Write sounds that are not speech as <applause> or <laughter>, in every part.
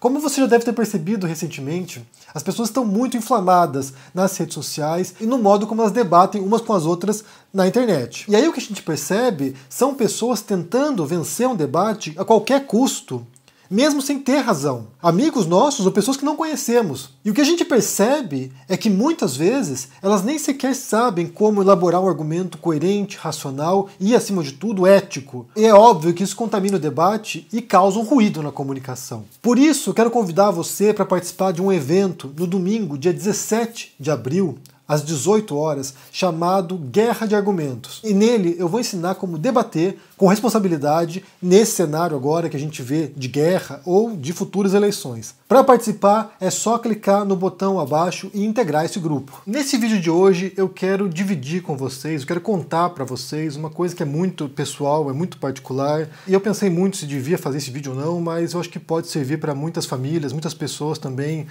Como você já deve ter percebido recentemente, as pessoas estão muito inflamadas nas redes sociais e no modo como elas debatem umas com as outras na internet. E aí o que a gente percebe são pessoas tentando vencer um debate a qualquer custo, mesmo sem ter razão. Amigos nossos ou pessoas que não conhecemos. E o que a gente percebe é que muitas vezes elas nem sequer sabem como elaborar um argumento coerente, racional e, acima de tudo, ético. E é óbvio que isso contamina o debate e causa um ruído na comunicação. Por isso, quero convidar você para participar de um evento no domingo, dia 17 de abril, às 18 horas, chamado Guerra de Argumentos. E nele eu vou ensinar como debater com responsabilidade nesse cenário agora que a gente vê de guerra ou de futuras eleições. Para participar é só clicar no botão abaixo e integrar esse grupo. Nesse vídeo de hoje eu quero dividir com vocês, eu quero contar para vocês uma coisa que é muito pessoal, é muito particular, e eu pensei muito se devia fazer esse vídeo ou não, mas eu acho que pode servir para muitas famílias, muitas pessoas também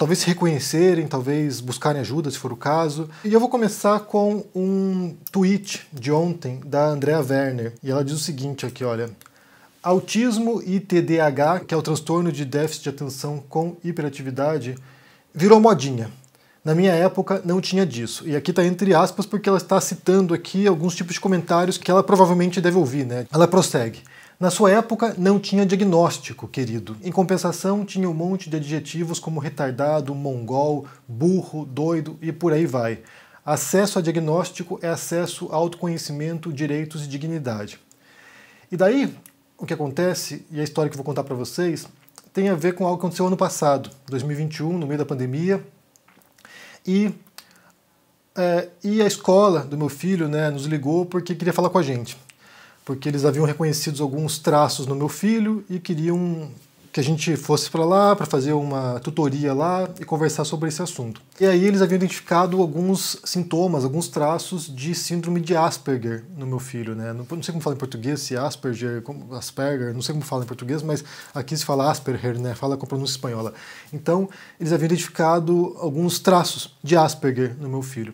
talvez se reconhecerem, talvez buscarem ajuda, se for o caso. E eu vou começar com um tweet de ontem da Andrea Werner. E ela diz o seguinte aqui, olha: Autismo e TDAH, que é o transtorno de déficit de atenção com hiperatividade, virou modinha. Na minha época não tinha disso. E aqui está entre aspas porque ela está citando aqui alguns tipos de comentários que ela provavelmente deve ouvir, né? Ela prossegue. Na sua época não tinha diagnóstico, querido. Em compensação, tinha um monte de adjetivos como retardado, mongol, burro, doido e por aí vai. Acesso a diagnóstico é acesso a autoconhecimento, direitos e dignidade. E daí, o que acontece, e a história que eu vou contar para vocês, tem a ver com algo que aconteceu ano passado, 2021, no meio da pandemia, e, é, e a escola do meu filho né, nos ligou porque queria falar com a gente, porque eles haviam reconhecido alguns traços no meu filho e queriam que a gente fosse para lá para fazer uma tutoria lá e conversar sobre esse assunto. E aí eles haviam identificado alguns sintomas, alguns traços de síndrome de Asperger no meu filho, né? Não, não sei como fala em português, se é Asperger, Asperger, não sei como fala em português, mas aqui se fala Asperger, né? Fala com pronúncia espanhola. Então, eles haviam identificado alguns traços de Asperger no meu filho.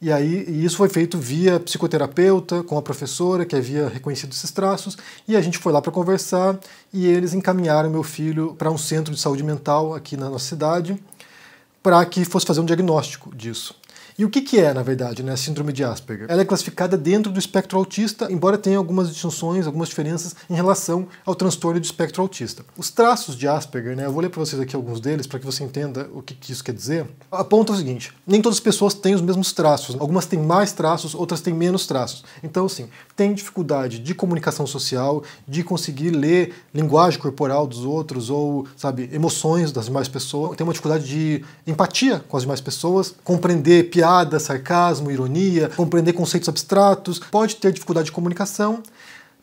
E aí e isso foi feito via psicoterapeuta, com a professora, que havia é reconhecido esses traços, e a gente foi lá para conversar, e eles encaminharam meu filho para um centro de saúde mental aqui na nossa cidade, para que fosse fazer um diagnóstico disso. E o que, que é, na verdade, né, a síndrome de Asperger? Ela é classificada dentro do espectro autista, embora tenha algumas distinções, algumas diferenças em relação ao transtorno do espectro autista. Os traços de Asperger, né, eu vou ler para vocês aqui alguns deles para que você entenda o que, que isso quer dizer, aponta o seguinte: nem todas as pessoas têm os mesmos traços, algumas têm mais traços, outras têm menos traços. Então, assim, tem dificuldade de comunicação social, de conseguir ler linguagem corporal dos outros ou, sabe, emoções das demais pessoas, tem uma dificuldade de empatia com as demais pessoas, compreender piadas piada, sarcasmo, ironia, compreender conceitos abstratos, pode ter dificuldade de comunicação,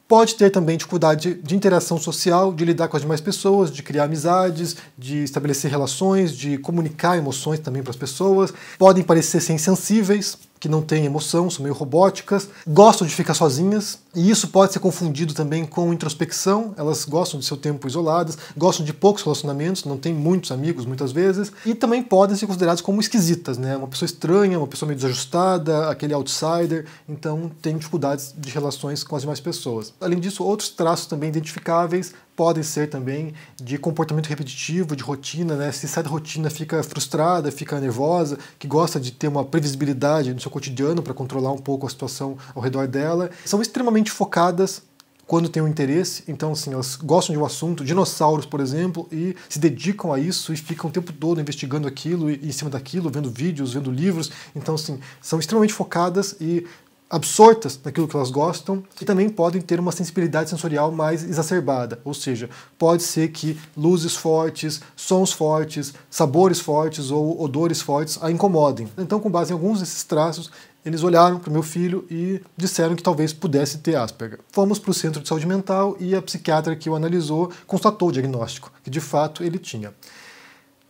pode ter também dificuldade de interação social, de lidar com as demais pessoas, de criar amizades, de estabelecer relações, de comunicar emoções também para as pessoas, podem parecer ser insensíveis que não têm emoção, são meio robóticas, gostam de ficar sozinhas, e isso pode ser confundido também com introspecção, elas gostam de seu tempo isoladas, gostam de poucos relacionamentos, não têm muitos amigos muitas vezes, e também podem ser consideradas como esquisitas, né? Uma pessoa estranha, uma pessoa meio desajustada, aquele outsider, então tem dificuldades de relações com as demais pessoas. Além disso, outros traços também identificáveis podem ser também de comportamento repetitivo, de rotina, né? Se sai da rotina, fica frustrada, fica nervosa, que gosta de ter uma previsibilidade no seu cotidiano para controlar um pouco a situação ao redor dela. São extremamente focadas quando tem um interesse, então assim, elas gostam de um assunto, dinossauros, por exemplo, e se dedicam a isso e ficam o tempo todo investigando aquilo e, e em cima daquilo, vendo vídeos, vendo livros. Então assim, são extremamente focadas e absortas naquilo que elas gostam e também podem ter uma sensibilidade sensorial mais exacerbada, ou seja, pode ser que luzes fortes, sons fortes, sabores fortes ou odores fortes a incomodem. Então, com base em alguns desses traços, eles olharam para o meu filho e disseram que talvez pudesse ter Asperger. Fomos para o centro de saúde mental e a psiquiatra que o analisou constatou o diagnóstico, que de fato ele tinha.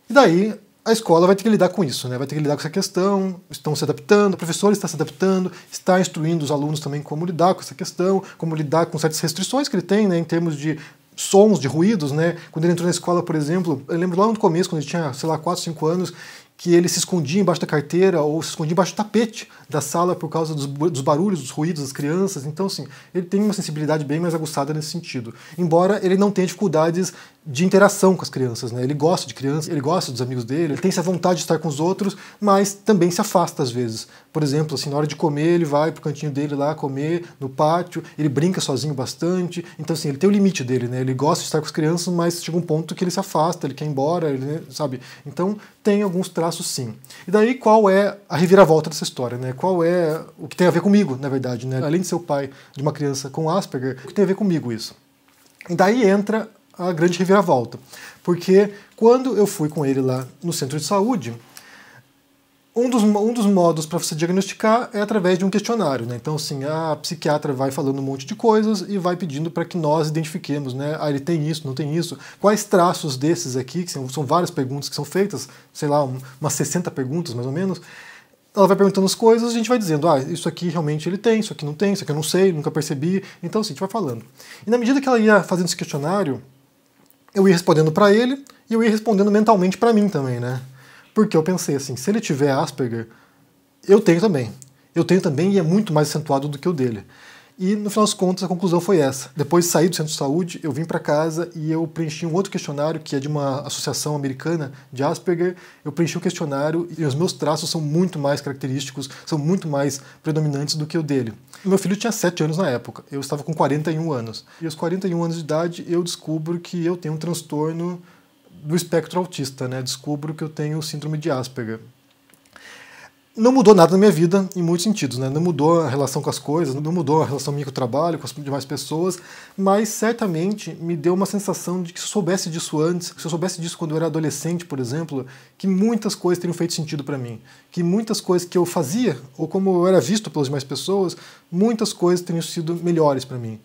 E daí a escola vai ter que lidar com isso, né? vai ter que lidar com essa questão, estão se adaptando, o professor está se adaptando, está instruindo os alunos também como lidar com essa questão, como lidar com certas restrições que ele tem né, em termos de sons, de ruídos. Né? Quando ele entrou na escola, por exemplo, eu lembro lá no começo, quando ele tinha, sei lá, 4, 5 anos, que ele se escondia embaixo da carteira ou se escondia embaixo do tapete da sala por causa dos, dos, barulhos, dos ruídos das crianças. Então, assim, ele tem uma sensibilidade bem mais aguçada nesse sentido. Embora ele não tenha dificuldades de interação com as crianças, né? Ele gosta de crianças, ele gosta dos amigos dele, ele tem essa vontade de estar com os outros, mas também se afasta às vezes. Por exemplo, assim, na hora de comer, ele vai pro cantinho dele lá comer no pátio, ele brinca sozinho bastante. Então assim, ele tem o limite dele, né? Ele gosta de estar com as crianças, mas chega um ponto que ele se afasta, ele quer ir embora, ele, né, sabe? Então, tem alguns traços sim. E daí qual é a reviravolta dessa história, né? Qual é o que tem a ver comigo, na verdade, né? Além de ser o pai de uma criança com Asperger, o que tem a ver comigo isso? E daí entra a grande reviravolta. Porque quando eu fui com ele lá no centro de saúde, um dos, um dos modos para você diagnosticar é através de um questionário. Né? Então, assim, a psiquiatra vai falando um monte de coisas e vai pedindo para que nós identifiquemos, né? Ah, ele tem isso, não tem isso. Quais traços desses aqui, que são, são várias perguntas que são feitas, sei lá, um, umas 60 perguntas mais ou menos. Ela vai perguntando as coisas a gente vai dizendo, ah, isso aqui realmente ele tem, isso aqui não tem, isso aqui eu não sei, nunca percebi. Então, assim, a gente vai falando. E na medida que ela ia fazendo esse questionário, eu ia respondendo para ele e eu ia respondendo mentalmente para mim também, né? Porque eu pensei assim, se ele tiver Asperger, eu tenho também. Eu tenho também e é muito mais acentuado do que o dele. E no final das contas, a conclusão foi essa. Depois de sair do centro de saúde, eu vim para casa e eu preenchi um outro questionário que é de uma associação americana de Asperger. Eu preenchi o um questionário e os meus traços são muito mais característicos, são muito mais predominantes do que o dele. Meu filho tinha 7 anos na época, eu estava com 41 anos. E aos 41 anos de idade, eu descubro que eu tenho um transtorno do espectro autista, né? Descubro que eu tenho síndrome de Asperger não mudou nada na minha vida, em muitos sentidos, né? Não mudou a relação com as coisas, não mudou a relação minha com o trabalho, com as demais pessoas, mas certamente me deu uma sensação de que se eu soubesse disso antes, se eu soubesse disso quando eu era adolescente, por exemplo, que muitas coisas teriam feito sentido para mim, que muitas coisas que eu fazia, ou como eu era visto pelas demais pessoas, muitas coisas teriam sido melhores para mim.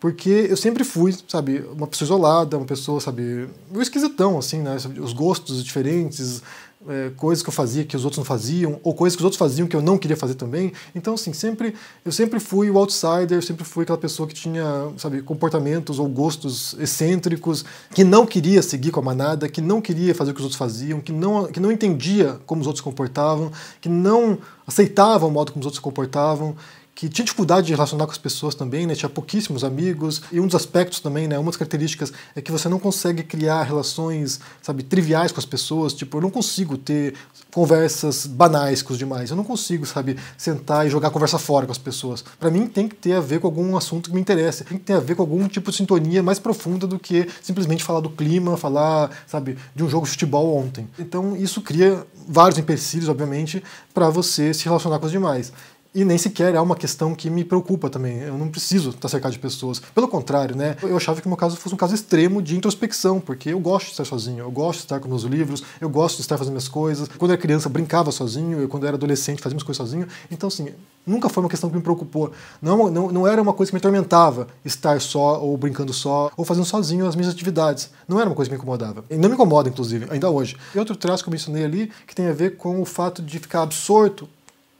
Porque eu sempre fui, sabe, uma pessoa isolada, uma pessoa, sabe, um esquisitão, assim, né? Os gostos diferentes, é, coisas que eu fazia que os outros não faziam, ou coisas que os outros faziam que eu não queria fazer também. Então, assim, sempre, eu sempre fui o outsider, eu sempre fui aquela pessoa que tinha, sabe, comportamentos ou gostos excêntricos, que não queria seguir com a manada, que não queria fazer o que os outros faziam, que não, que não entendia como os outros se comportavam, que não aceitava o modo como os outros se comportavam que tinha dificuldade de relacionar com as pessoas também, né? Tinha pouquíssimos amigos. E um dos aspectos também, né? Uma das características é que você não consegue criar relações, sabe, triviais com as pessoas. Tipo, eu não consigo ter conversas banais com os demais. Eu não consigo, sabe, sentar e jogar conversa fora com as pessoas. Para mim tem que ter a ver com algum assunto que me interessa. Tem que ter a ver com algum tipo de sintonia mais profunda do que simplesmente falar do clima, falar, sabe, de um jogo de futebol ontem. Então isso cria vários empecilhos, obviamente, para você se relacionar com os demais. E nem sequer é uma questão que me preocupa também. Eu não preciso estar cercado de pessoas. Pelo contrário, né? Eu achava que o meu caso fosse um caso extremo de introspecção, porque eu gosto de estar sozinho, eu gosto de estar com meus livros, eu gosto de estar fazendo minhas coisas. Quando eu era criança, brincava sozinho, eu, quando eu era adolescente, fazia minhas coisas sozinho. Então, assim, nunca foi uma questão que me preocupou. Não, não, não era uma coisa que me atormentava estar só, ou brincando só, ou fazendo sozinho as minhas atividades. Não era uma coisa que me incomodava. E não me incomoda, inclusive, ainda hoje. E outro traço que eu mencionei ali, que tem a ver com o fato de ficar absorto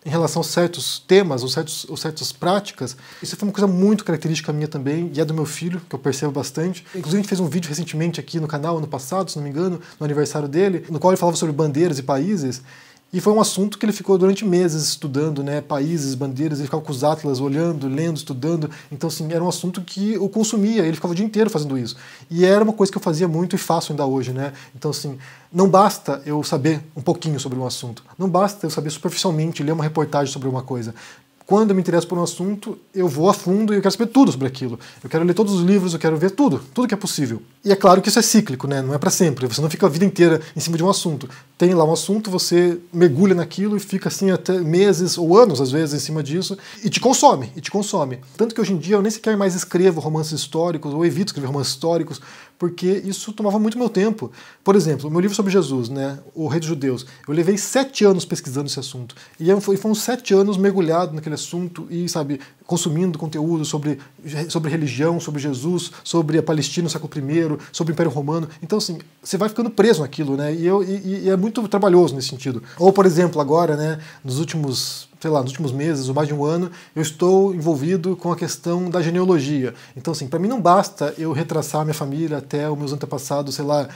em relação a certos temas ou, certos, ou certas práticas. Isso foi uma coisa muito característica minha também, e é do meu filho, que eu percebo bastante. Inclusive, a gente fez um vídeo recentemente aqui no canal, ano passado, se não me engano, no aniversário dele, no qual ele falava sobre bandeiras e países. E foi um assunto que ele ficou durante meses estudando, né? Países, bandeiras, ele ficava com os atlas, olhando, lendo, estudando. Então, assim, era um assunto que o consumia, ele ficava o dia inteiro fazendo isso. E era uma coisa que eu fazia muito e faço ainda hoje, né? Então, assim, não basta eu saber um pouquinho sobre um assunto. Não basta eu saber superficialmente, ler uma reportagem sobre uma coisa quando eu me interesso por um assunto, eu vou a fundo e eu quero saber tudo sobre aquilo. Eu quero ler todos os livros, eu quero ver tudo, tudo que é possível. E é claro que isso é cíclico, né? Não é para sempre. Você não fica a vida inteira em cima de um assunto. Tem lá um assunto, você mergulha naquilo e fica assim até meses ou anos, às vezes, em cima disso e te consome, e te consome. Tanto que hoje em dia eu nem sequer mais escrevo romances históricos ou evito escrever romances históricos, porque isso tomava muito meu tempo. Por exemplo, meu livro sobre Jesus, né, O Rei dos Judeus, eu levei sete anos pesquisando esse assunto. E foi, foram sete anos mergulhado naquele assunto e, sabe, consumindo conteúdo sobre, sobre religião, sobre Jesus, sobre a Palestina no século I, sobre o Império Romano. Então, assim, você vai ficando preso naquilo, né? E, eu, e, e é muito trabalhoso nesse sentido. Ou, por exemplo, agora, né, nos últimos sei lá, nos últimos meses ou mais de um ano, eu estou envolvido com a questão da genealogia. Então, assim, para mim não basta eu retraçar minha família até os meus antepassados, sei lá,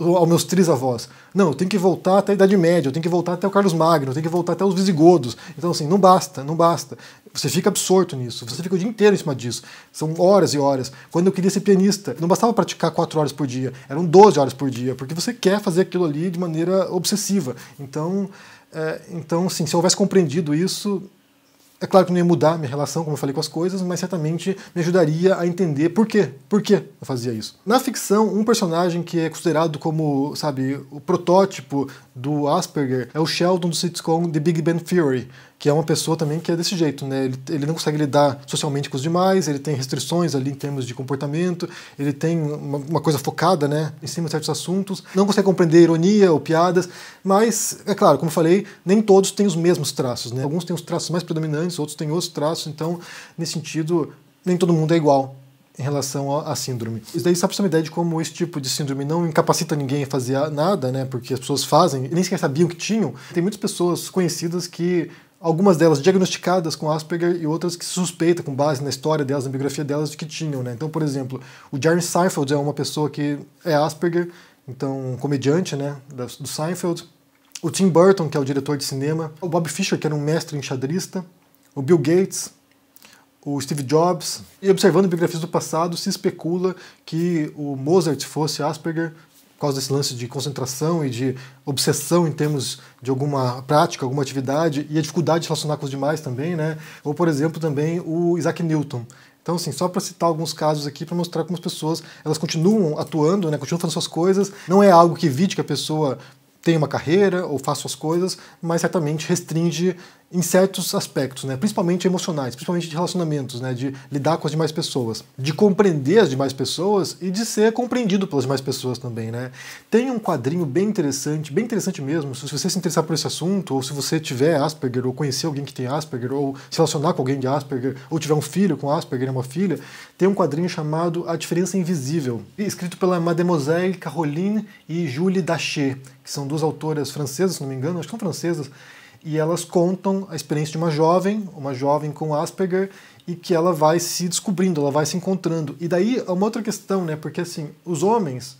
aos meus trisavós. Não, eu tenho que voltar até a Idade Média, eu tenho que voltar até o Carlos Magno, eu tenho que voltar até os visigodos. Então, assim, não basta, não basta. Você fica absorto nisso, você fica o dia inteiro em cima disso. São horas e horas. Quando eu queria ser pianista, não bastava praticar quatro horas por dia, eram 12 horas por dia, porque você quer fazer aquilo ali de maneira obsessiva. Então, é, então, sim, se eu houvesse compreendido isso, é claro que não ia mudar minha relação, como eu falei com as coisas, mas certamente me ajudaria a entender por quê, por que eu fazia isso. Na ficção, um personagem que é considerado como, sabe, o protótipo do Asperger é o Sheldon do sitcom The Big Bang Theory, que é uma pessoa também que é desse jeito, né? Ele, ele não consegue lidar socialmente com os demais, ele tem restrições ali em termos de comportamento, ele tem uma, uma, coisa focada, né, em cima de certos assuntos, não consegue compreender ironia ou piadas, mas, é claro, como eu falei, nem todos têm os mesmos traços, né? Alguns têm os traços mais predominantes, outros têm outros traços, então, nesse sentido, nem todo mundo é igual em relação à síndrome. Isso daí só para ter uma ideia de como esse tipo de síndrome não incapacita ninguém a fazer nada, né? Porque as pessoas fazem e nem sequer sabiam que tinham. Tem muitas pessoas conhecidas que algumas delas diagnosticadas com Asperger e outras que se suspeita, com base na história delas, na biografia delas, de que tinham. Né? Então, por exemplo, o Jerry Seinfeld é uma pessoa que é Asperger, então um comediante né, do Seinfeld. O Tim Burton, que é o diretor de cinema. O Bob Fischer, que era um mestre enxadrista. O Bill Gates, o Steve Jobs. E observando biografias do passado, se especula que o Mozart fosse Asperger, por causa desse lance de concentração e de obsessão em termos de alguma prática, alguma atividade, e a dificuldade de relacionar com os demais também, né? Ou, por exemplo, também o Isaac Newton. Então, assim, só para citar alguns casos aqui, para mostrar como as pessoas elas continuam atuando, né, continuam fazendo suas coisas, não é algo que evite que a pessoa tenho uma carreira ou faço as coisas, mas certamente restringe em certos aspectos, né? principalmente emocionais, principalmente de relacionamentos, né? de lidar com as demais pessoas, de compreender as demais pessoas e de ser compreendido pelas demais pessoas também. Né? Tem um quadrinho bem interessante, bem interessante mesmo, se você se interessar por esse assunto, ou se você tiver Asperger, ou conhecer alguém que tem Asperger, ou se relacionar com alguém de Asperger, ou tiver um filho com Asperger, uma filha, tem um quadrinho chamado A Diferença Invisível, escrito pela Mademoiselle Caroline e Julie Daché, que são duas duas autoras francesas, se não me engano, acho que são francesas, e elas contam a experiência de uma jovem, uma jovem com Asperger, e que ela vai se descobrindo, ela vai se encontrando. E daí é uma outra questão, né? Porque assim, os homens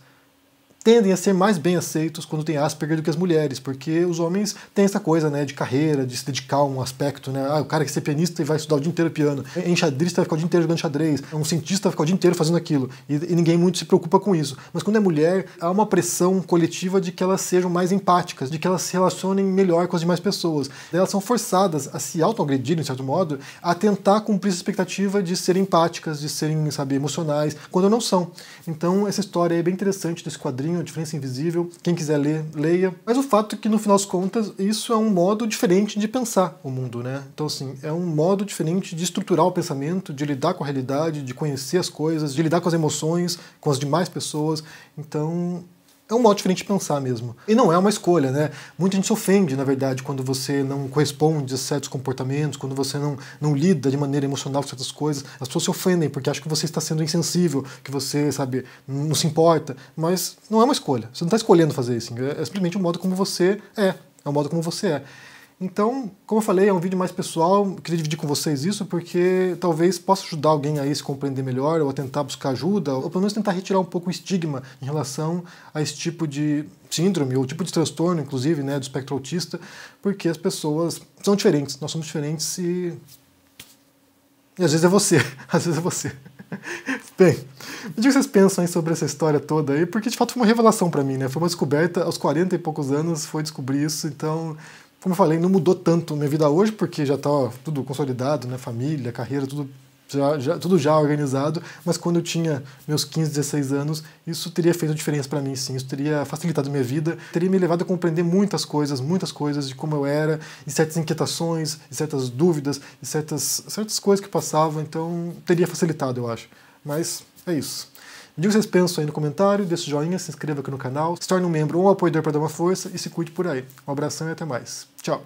tendem a ser mais bem aceitos quando tem Asperger do que as mulheres, porque os homens têm essa coisa, né, de carreira, de se dedicar a um aspecto, né? Ah, o cara que ser pianista e vai estudar o dia inteiro piano, é enxadrista vai ficar o dia inteiro jogando xadrez, é um cientista vai ficar o dia inteiro fazendo aquilo, e, e, ninguém muito se preocupa com isso. Mas quando é mulher, há uma pressão coletiva de que elas sejam mais empáticas, de que elas se relacionem melhor com as demais pessoas. Daí elas são forçadas a se autoagredir, de certo modo, a tentar cumprir essa expectativa de serem empáticas, de serem, sabe, emocionais, quando não são. Então, essa história é bem interessante desse quadrinho a Diferença Invisível. Quem quiser ler, leia. Mas o fato é que, no final das contas, isso é um modo diferente de pensar o mundo, né? Então, assim, é um modo diferente de estruturar o pensamento, de lidar com a realidade, de conhecer as coisas, de lidar com as emoções, com as demais pessoas. Então, é um modo diferente de pensar mesmo. E não é uma escolha, né? Muita gente se ofende, na verdade, quando você não corresponde a certos comportamentos, quando você não, não lida de maneira emocional com certas coisas. As pessoas se ofendem porque acham que você está sendo insensível, que você, sabe, não se importa. Mas não é uma escolha. Você não está escolhendo fazer isso. É simplesmente o um modo como você é. É o um modo como você é. Então, como eu falei, é um vídeo mais pessoal, queria dividir com vocês isso porque talvez possa ajudar alguém a se compreender melhor ou a tentar buscar ajuda, ou pelo menos tentar retirar um pouco o estigma em relação a esse tipo de síndrome ou tipo de transtorno, inclusive, né, do espectro autista, porque as pessoas são diferentes, nós somos diferentes e. E às vezes é você, <laughs> às vezes é você. <laughs> Bem, me diga o que vocês pensam aí sobre essa história toda aí, porque de fato foi uma revelação para mim, né? Foi uma descoberta aos 40 e poucos anos, foi descobrir isso, então como eu falei, não mudou tanto minha vida hoje, porque já está tudo consolidado, né? Família, carreira, tudo já, já, tudo já organizado, mas quando eu tinha meus 15, 16 anos, isso teria feito diferença para mim, sim. Isso teria facilitado minha vida, teria me levado a compreender muitas coisas, muitas coisas de como eu era, e certas inquietações, e certas dúvidas, e certas, certas coisas que passavam, então teria facilitado, eu acho. Mas é isso. Me diga o que vocês pensam aí no comentário, deixe o joinha, se inscreva aqui no canal, se torne um membro ou um apoiador para dar uma força e se cuide por aí. Um abração e até mais. Ciao